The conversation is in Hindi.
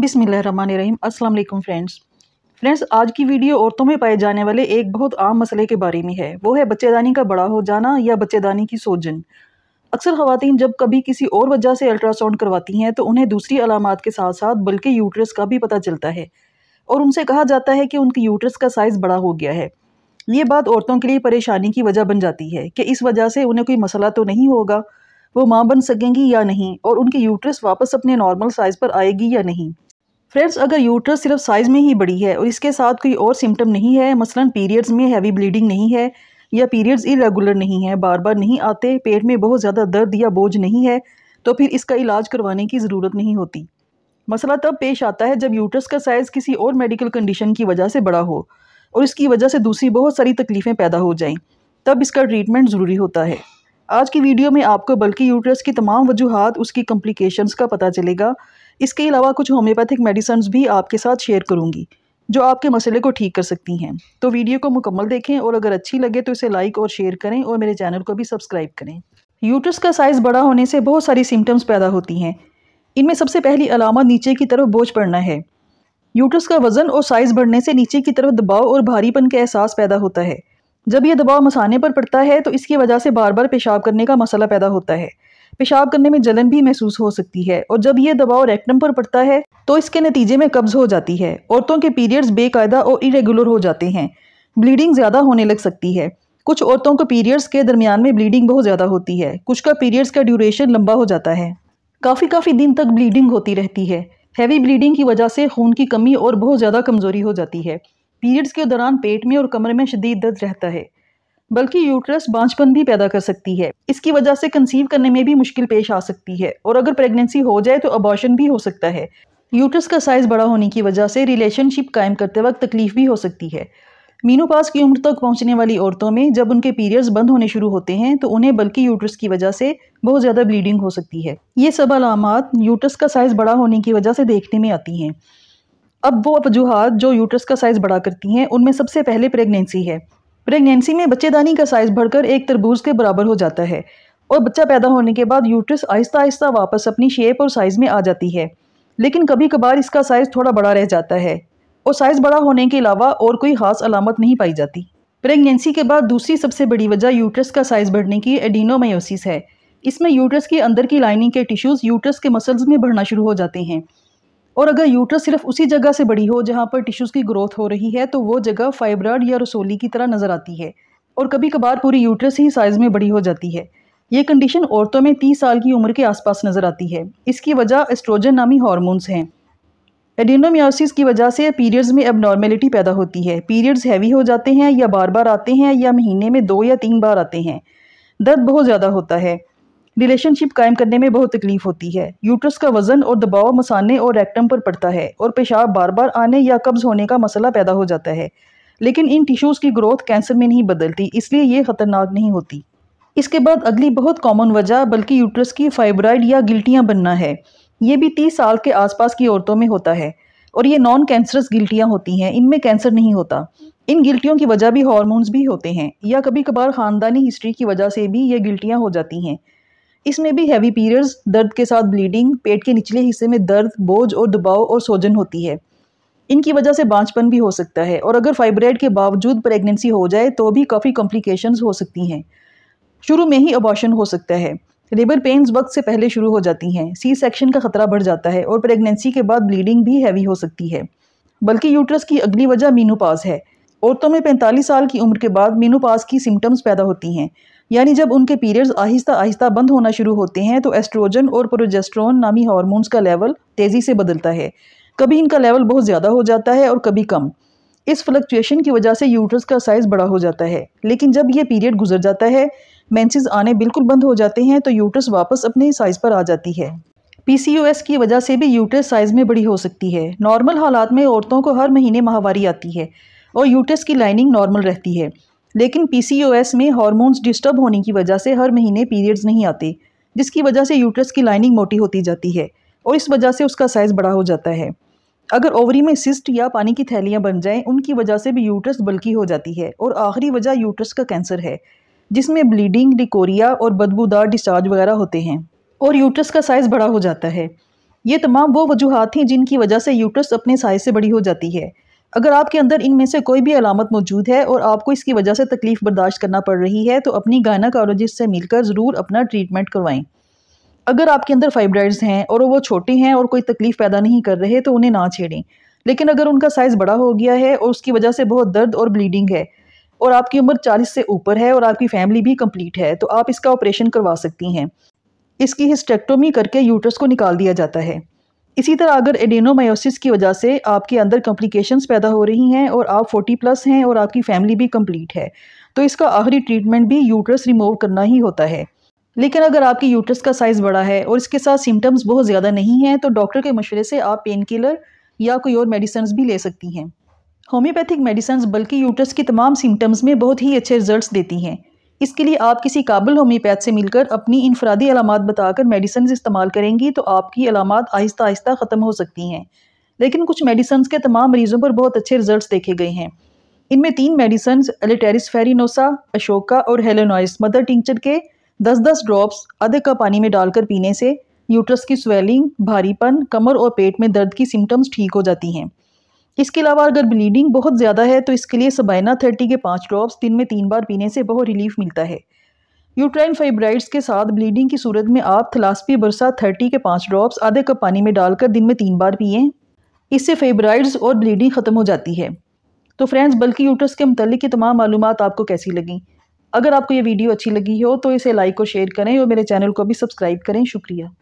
बिसमीम अस्सलाम फ्रेंड्स फ्रेंड्स आज की वीडियो औरतों में पाए जाने वाले एक बहुत आम मसले के बारे में है वो है बच्चेदानी का बड़ा हो जाना या बच्चेदानी की सोजन अक्सर खातन जब कभी किसी और वजह से अल्ट्रासाउंड करवाती हैं तो उन्हें दूसरी अलामत के साथ साथ बल्कि यूट्रस का भी पता चलता है और उनसे कहा जाता है कि उनकी यूट्रस का साइज़ बड़ा हो गया है ये बात औरतों के लिए परेशानी की वजह बन जाती है कि इस वजह से उन्हें कोई मसला तो नहीं होगा वो माँ बन सकेंगी या नहीं और उनकी यूट्रस वापस अपने नॉर्मल साइज़ पर आएगी या नहीं फ्रेंड्स अगर यूट्रस सिर्फ साइज़ में ही बड़ी है और इसके साथ कोई और सिम्टम नहीं है मसलन पीरियड्स में हैवी ब्लीडिंग नहीं है या पीरियड्स इरेगुलर नहीं है बार बार नहीं आते पेट में बहुत ज़्यादा दर्द या बोझ नहीं है तो फिर इसका इलाज करवाने की ज़रूरत नहीं होती मसला तब पेश आता है जब यूट्रस का साइज़ किसी और मेडिकल कंडीशन की वजह से बड़ा हो और इसकी वजह से दूसरी बहुत सारी तकलीफ़ें पैदा हो जाएं तब इसका ट्रीटमेंट ज़रूरी होता है आज की वीडियो में आपको बल्कि यूट्रस की तमाम वजूहत उसकी कम्प्लिकेशन का पता चलेगा इसके अलावा कुछ होम्योपैथिक मेडिसन भी आपके साथ शेयर करूँगी जो आपके मसले को ठीक कर सकती हैं तो वीडियो को मुकम्मल देखें और अगर अच्छी लगे तो इसे लाइक और शेयर करें और मेरे चैनल को भी सब्सक्राइब करें यूट्रस का साइज़ बड़ा होने से बहुत सारी सिम्टम्स पैदा होती हैं इनमें सबसे पहली अलामत नीचे की तरफ बोझ पड़ना है यूट्रस का वज़न और साइज़ बढ़ने से नीचे की तरफ दबाव और भारीपन का एहसास पैदा होता है जब यह दबाव मसाने पर पड़ता है तो इसकी वजह से बार बार पेशाब करने का मसला पैदा होता है पेशाब करने में जलन भी महसूस हो सकती है और जब यह दबाव रेक्टम पर पड़ता है तो इसके नतीजे में कब्ज़ हो जाती है औरतों के पीरियड्स बेकायदा और इरेगुलर हो जाते हैं ब्लीडिंग ज़्यादा होने लग सकती है कुछ औरतों को पीरियड्स के दरमियान में ब्लीडिंग बहुत ज़्यादा होती है कुछ का पीरियड्स का ड्यूरेशन लंबा हो जाता है काफ़ी काफ़ी दिन तक ब्लीडिंग होती रहती है हैवी ब्लीडिंग की वजह से खून की कमी और बहुत ज़्यादा कमज़ोरी हो जाती है पीरियड्स के दौरान पेट में और कमर में शदीद दर्द रहता है बल्कि यूट्रस बांझपन भी पैदा कर सकती है इसकी वजह से कंसीव करने में भी मुश्किल पेश आ सकती है और अगर प्रेगनेंसी हो जाए तो अबॉर्शन भी हो सकता है यूट्रस का साइज़ बड़ा होने की वजह से रिलेशनशिप कायम करते वक्त तकलीफ भी हो सकती है मीनोपास की उम्र तक पहुंचने वाली औरतों में जब उनके पीरियड्स बंद होने शुरू होते हैं तो उन्हें बल्कि यूट्रस की वजह से बहुत ज़्यादा ब्लीडिंग हो सकती है ये सब अलामत यूट्रस का साइज़ बड़ा होने की वजह से देखने में आती हैं अब वो वजूहत जो यूट्रस का साइज़ बड़ा करती हैं उनमें सबसे पहले प्रेगनेंसी है प्रेगनेंसी में बच्चेदानी का साइज बढ़कर एक तरबूज के बराबर हो जाता है और बच्चा पैदा होने के बाद यूट्रस आहिस्ता आहिस्ता वापस अपनी शेप और साइज़ में आ जाती है लेकिन कभी कभार इसका साइज़ थोड़ा बड़ा रह जाता है और साइज़ बड़ा होने के अलावा और कोई खास अलामत नहीं पाई जाती प्रेगनेंसी के बाद दूसरी सबसे बड़ी वजह यूट्रस का साइज़ बढ़ने की एडिनोमायोसिस है इसमें यूट्रस के अंदर की लाइनिंग के टिश्यूज़ यूट्रस के मसल्स में बढ़ना शुरू हो जाते हैं और अगर यूट्रस सिर्फ उसी जगह से बड़ी हो जहाँ पर टिश्यूज़ की ग्रोथ हो रही है तो वो जगह फाइब्रॉड या रसोली की तरह नज़र आती है और कभी कभार पूरी यूट्रस ही साइज़ में बड़ी हो जाती है ये कंडीशन औरतों में 30 साल की उम्र के आसपास नज़र आती है इसकी वजह एस्ट्रोजन नामी हॉर्मोन्स हैं एडिनोमियोसिस की वजह से पीरियड्स में एबनॉर्मेलिटी पैदा होती है पीरियड्स हैवी हो जाते हैं या बार बार आते हैं या महीने में दो या तीन बार आते हैं दर्द बहुत ज़्यादा होता है रिलेशनशिप कायम करने में बहुत तकलीफ होती है यूट्रस का वजन और दबाव मसाने और रेक्टम पर पड़ता है और पेशाब बार बार आने या कब्ज होने का मसला पैदा हो जाता है लेकिन इन टिश्यूज़ की ग्रोथ कैंसर में नहीं बदलती इसलिए ये ख़तरनाक नहीं होती इसके बाद अगली बहुत कॉमन वजह बल्कि यूट्रस की फाइब्राइड या गिल्टियाँ बनना है ये भी तीस साल के आसपास की औरतों में होता है और ये नॉन कैंसरस गिल्टियाँ होती हैं इनमें कैंसर नहीं होता इन गिल्टियों की वजह भी हॉर्मोन्स भी होते हैं या कभी कभार ख़ानदानी हिस्ट्री की वजह से भी ये गिल्टियाँ हो जाती हैं इसमें भी हैवी पीरियड्स दर्द के साथ ब्लीडिंग पेट के निचले हिस्से में दर्द बोझ और दबाव और सोजन होती है इनकी वजह से बांझपन भी हो सकता है और अगर फाइब्रेड के बावजूद प्रेगनेंसी हो जाए तो भी काफ़ी कॉम्प्लिकेशंस हो सकती हैं शुरू में ही अबॉशन हो सकता है लेबर पेन्स वक्त से पहले शुरू हो जाती हैं सी सेक्शन का खतरा बढ़ जाता है और प्रेगनेंसी के बाद ब्लीडिंग भी हैवी हो सकती है बल्कि यूट्रस की अगली वजह मीनोपाज है औरतों में 45 साल की उम्र के बाद मीनोपाज की सिम्टम्स पैदा होती हैं यानी जब उनके पीरियड्स आहिस्ता आहिस्ता बंद होना शुरू होते हैं तो एस्ट्रोजन और प्रोजेस्ट्रोन नामी हार्मोन्स का लेवल तेज़ी से बदलता है कभी इनका लेवल बहुत ज़्यादा हो जाता है और कभी कम इस फ्लक्चुएशन की वजह से यूट्रस का साइज़ बड़ा हो जाता है लेकिन जब यह पीरियड गुजर जाता है मैंसिस आने बिल्कुल बंद हो जाते हैं तो यूट्रस वापस अपने साइज़ पर आ जाती है पीसीओएस की वजह से भी यूट्रस साइज़ में बड़ी हो सकती है नॉर्मल हालात में औरतों को हर महीने माहवारी आती है और यूट्रस की लाइनिंग नॉर्मल रहती है लेकिन पीसीओएस में हार्मोन्स डिस्टर्ब होने की वजह से हर महीने पीरियड्स नहीं आते जिसकी वजह से यूट्रस की लाइनिंग मोटी होती जाती है और इस वजह से उसका साइज़ बड़ा हो जाता है अगर ओवरी में सिस्ट या पानी की थैलियाँ बन जाएं उनकी वजह से भी यूट्रस बल्कि हो जाती है और आखिरी वजह यूट्रस का कैंसर है जिसमें ब्लीडिंग डिकोरिया और बदबूदार डिस्चार्ज वगैरह होते हैं और यूट्रस का साइज़ बड़ा हो जाता है ये तमाम वो वजूहत हैं जिनकी वजह से यूट्रस अपने साइज़ से बड़ी हो जाती है अगर आपके अंदर इनमें से कोई भी अलामत मौजूद है और आपको इसकी वजह से तकलीफ़ बर्दाश्त करना पड़ रही है तो अपनी गायनाकोलॉजिस्ट से मिलकर ज़रूर अपना ट्रीटमेंट करवाएं अगर आपके अंदर फाइब्राइड्स हैं और वो छोटे हैं और कोई तकलीफ़ पैदा नहीं कर रहे तो उन्हें ना छेड़ें लेकिन अगर उनका साइज़ बड़ा हो गया है और उसकी वजह से बहुत दर्द और ब्लीडिंग है और आपकी उम्र 40 से ऊपर है और आपकी फैमिली भी कंप्लीट है तो आप इसका ऑपरेशन करवा सकती हैं इसकी हिस्टेक्टोमी करके यूट्रस को निकाल दिया जाता है इसी तरह अगर एडेनोमायोसिस की वजह से आपके अंदर कॉम्प्लिकेशंस पैदा हो रही हैं और आप 40 प्लस हैं और आपकी फैमिली भी कंप्लीट है तो इसका आखिरी ट्रीटमेंट भी यूट्रस रिमूव करना ही होता है लेकिन अगर आपकी यूट्रस का साइज़ बड़ा है और इसके साथ सिम्टम्स बहुत ज़्यादा नहीं हैं तो डॉक्टर के मशवरे से आप पेन किलर या कोई और मेडिसन भी ले सकती हैं होम्योपैथिक मेडिसन्स बल्कि यूट्रस की तमाम सिम्टम्स में बहुत ही अच्छे रिजल्ट देती हैं इसके लिए आप किसी काबिल होम्योपैथ से मिलकर अपनी इनफरादी अलामत बताकर मेडिसन इस्तेमाल करेंगी तो आपकी अलामत आहिस्ता आहिस्ता ख़त्म हो सकती हैं लेकिन कुछ मेडिसन के तमाम मरीज़ों पर बहुत अच्छे रिजल्ट देखे गए हैं इनमें तीन मेडिसन एलेटेरिस फेरिनोसा अशोका और हेलोनॉइस मदर टिंचर के दस दस ड्रॉप्स आधे का पानी में डालकर पीने से यूट्रस की स्वेलिंग भारीपन कमर और पेट में दर्द की सिम्टम्स ठीक हो जाती हैं इसके अलावा अगर ब्लीडिंग बहुत ज़्यादा है तो इसके लिए सबाइना थर्टी के पाँच ड्रॉप्स दिन में तीन बार पीने से बहुत रिलीफ मिलता है यूट्राइन फाइब्राइड्स के साथ ब्लीडिंग की सूरत में आप थलासपी बरसा थर्टी के पाँच ड्रॉप्स आधे कप पानी में डालकर दिन में तीन बार पिए इससे फेब्राइड्स और ब्लीडिंग ख़त्म हो जाती है तो फ्रेंड्स बल्कि यूट्रस के मतलब की तमाम मालूम आपको कैसी लगें अगर आपको ये वीडियो अच्छी लगी हो तो इसे लाइक और शेयर करें और मेरे चैनल को भी सब्सक्राइब करें शुक्रिया